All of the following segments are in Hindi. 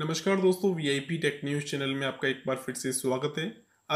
नमस्कार दोस्तों वीआईपी टेक न्यूज़ चैनल में आपका एक बार फिर से स्वागत है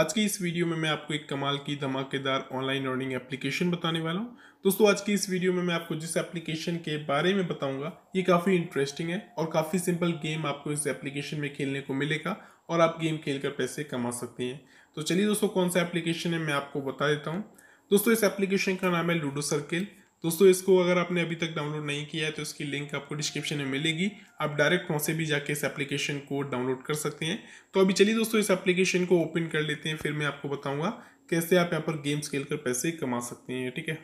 आज की इस वीडियो में मैं आपको एक कमाल की धमाकेदार ऑनलाइन अर्निंग एप्लीकेशन बताने वाला हूं दोस्तों आज की इस वीडियो में मैं आपको जिस एप्लीकेशन के बारे में बताऊंगा ये काफ़ी इंटरेस्टिंग है और काफ़ी सिंपल गेम आपको इस एप्लीकेशन में खेलने को मिलेगा और आप गेम खेल कर पैसे कमा सकते हैं तो चलिए दोस्तों कौन सा एप्लीकेशन है मैं आपको बता देता हूँ दोस्तों इस एप्लीकेशन का नाम है लूडो सर्किल दोस्तों इसको अगर आपने अभी तक डाउनलोड नहीं किया है तो इसकी लिंक आपको डिस्क्रिप्शन में मिलेगी आप डायरेक्ट वहाँ से भी जाके इस एप्लीकेशन को डाउनलोड कर सकते हैं तो अभी चलिए दोस्तों इस एप्लीकेशन को ओपन कर लेते हैं फिर मैं आपको बताऊँगा कैसे आप यहाँ पर गेम्स खेल कर पैसे कमा सकते हैं ठीक है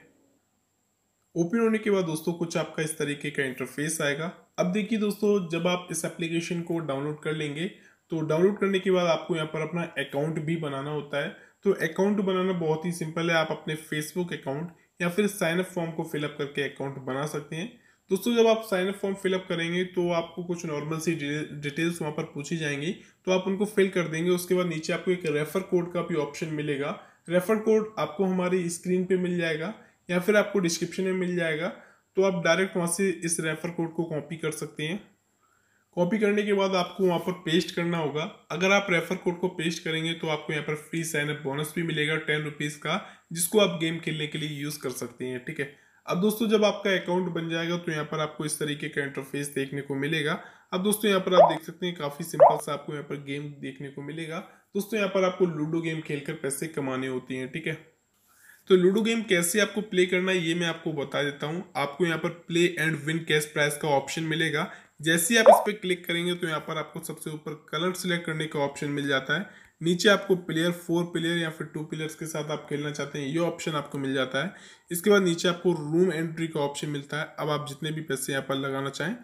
ओपन होने के बाद दोस्तों कुछ आपका इस तरीके का इंटरफेस आएगा अब देखिए दोस्तों जब आप इस एप्लीकेशन को डाउनलोड कर लेंगे तो डाउनलोड करने के बाद आपको यहाँ पर अपना अकाउंट भी बनाना होता है तो अकाउंट बनाना बहुत ही सिंपल है आप अपने फेसबुक अकाउंट या फिर साइनअप फॉर्म को फिलअप करके अकाउंट बना सकते हैं दोस्तों जब आप साइनअप फॉर्म फिलअप करेंगे तो आपको कुछ नॉर्मल सी डिटेल्स वहाँ पर पूछी जाएंगी तो आप उनको फिल कर देंगे उसके बाद नीचे आपको एक रेफर कोड का भी ऑप्शन मिलेगा रेफर कोड आपको हमारी स्क्रीन पे मिल जाएगा या फिर आपको डिस्क्रिप्शन में मिल जाएगा तो आप डायरेक्ट वहाँ से इस रेफर कोड को कॉपी कर सकते हैं कॉपी करने के बाद आपको वहाँ पर पेस्ट करना होगा अगर आप रेफर कोड को पेस्ट करेंगे तो आपको यहाँ पर फ्री साइन अप बोनस भी मिलेगा टेन रुपीज़ का जिसको आप गेम खेलने के लिए यूज़ कर सकते हैं ठीक है अब दोस्तों जब आपका अकाउंट बन जाएगा तो यहाँ पर आपको इस तरीके का इंटरफेस देखने को मिलेगा अब दोस्तों यहाँ पर आप देख सकते हैं काफ़ी सिंपल सा आपको यहाँ पर गेम देखने को मिलेगा दोस्तों यहाँ पर आपको लूडो गेम खेल पैसे कमाने होते हैं ठीक है तो लूडो गेम कैसे आपको प्ले करना है ये मैं आपको बता देता हूँ आपको यहाँ पर play and win cash price का ऑप्शन मिलेगा जैसे ही आप इस पर क्लिक करेंगे तो यहाँ पर आपको सबसे ऊपर कलर सिलेक्ट करने का ऑप्शन मिल जाता है नीचे आपको प्लेयर फोर प्लेयर या फिर टू प्लेयर्स के साथ आप खेलना चाहते हैं ये ऑप्शन आपको मिल जाता है इसके बाद नीचे आपको रूम एंट्री का ऑप्शन मिलता है अब आप जितने भी पैसे यहाँ पर लगाना चाहें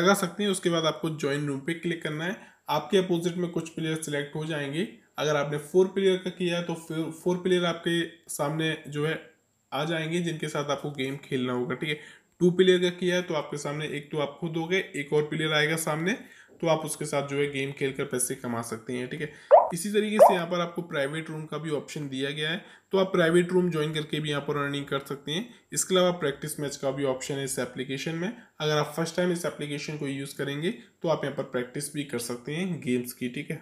लगा सकते हैं उसके बाद आपको ज्वाइन रूम पे क्लिक करना है आपके अपोजिट में कुछ प्लेयर सिलेक्ट हो जाएंगे अगर आपने फोर प्लेयर का किया तो फिर फोर प्लेयर आपके सामने जो है आ जाएंगे जिनके साथ आपको गेम खेलना होगा ठीक है टू प्लेयर का किया है तो आपके सामने एक तो आप खुद हो गए एक और प्लेयर आएगा सामने तो आप उसके साथ जो है गेम खेल कर पैसे कमा सकते हैं ठीक है इसी तरीके से यहाँ पर आपको प्राइवेट रूम का भी ऑप्शन दिया गया है तो आप प्राइवेट रूम ज्वाइन करके भी यहाँ पर अर्निंग कर सकते हैं इसके अलावा प्रैक्टिस मैच का भी ऑप्शन है इस एप्लीकेशन में अगर आप फर्स्ट टाइम इस एप्लीकेशन को यूज़ करेंगे तो आप यहाँ पर प्रैक्टिस भी कर सकते हैं गेम्स की ठीक है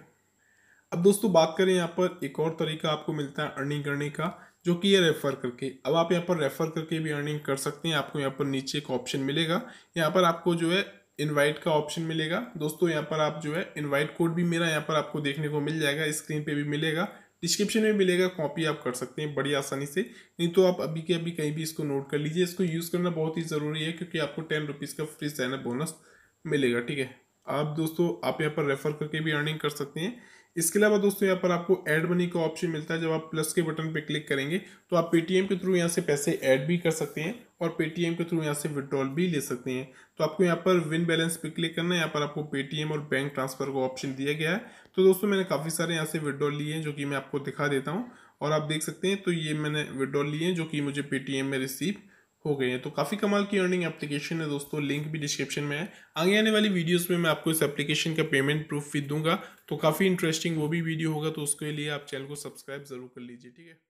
अब दोस्तों बात करें यहाँ पर एक और तरीका आपको मिलता है अर्निंग करने का जो कि है रेफ़र करके अब आप यहाँ पर रेफ़र करके भी अर्निंग कर सकते हैं आपको यहाँ पर नीचे एक ऑप्शन मिलेगा यहाँ पर आपको जो है इनवाइट का ऑप्शन मिलेगा दोस्तों यहाँ पर आप जो है इनवाइट कोड भी मेरा यहाँ पर आपको देखने को मिल जाएगा स्क्रीन पे भी मिलेगा डिस्क्रिप्शन में मिलेगा कॉपी आप कर सकते हैं बड़ी आसानी से नहीं तो आप अभी के अभी कहीं भी इसको नोट कर लीजिए इसको यूज़ करना बहुत ही ज़रूरी है क्योंकि आपको टेन रुपीज़ का फ्री सैनअप बोनस मिलेगा ठीक है आप दोस्तों आप यहाँ पर रेफर करके भी अर्निंग कर सकते हैं इसके अलावा दोस्तों यहाँ पर आपको ऐड मनी का ऑप्शन मिलता है जब आप प्लस के बटन पे क्लिक करेंगे तो आप पेटीएम के थ्रू यहाँ से पैसे ऐड भी कर सकते हैं और पेटीएम के थ्रू यहाँ से विड्रॉल भी ले सकते हैं तो आपको यहाँ पर विन बैलेंस पे क्लिक करना है यहाँ पर आपको पेटीएम और बैंक ट्रांसफर का ऑप्शन दिया गया है तो दोस्तों मैंने काफ़ी सारे यहाँ से विड्रॉल लिए हैं जो कि मैं आपको दिखा देता हूँ और आप देख सकते हैं तो ये मैंने विड्रॉल लिए हैं जो कि मुझे पेटीएम में रिसीव हो गए हैं तो काफ़ी कमाल की अर्निंग एप्लीकेशन है दोस्तों लिंक भी डिस्क्रिप्शन में है आगे आने वाली वीडियोस में मैं आपको इस एप्लीकेशन का पेमेंट प्रूफ भी दूंगा तो काफ़ी इंटरेस्टिंग वो भी वीडियो होगा तो उसके लिए आप चैनल को सब्सक्राइब जरूर कर लीजिए ठीक है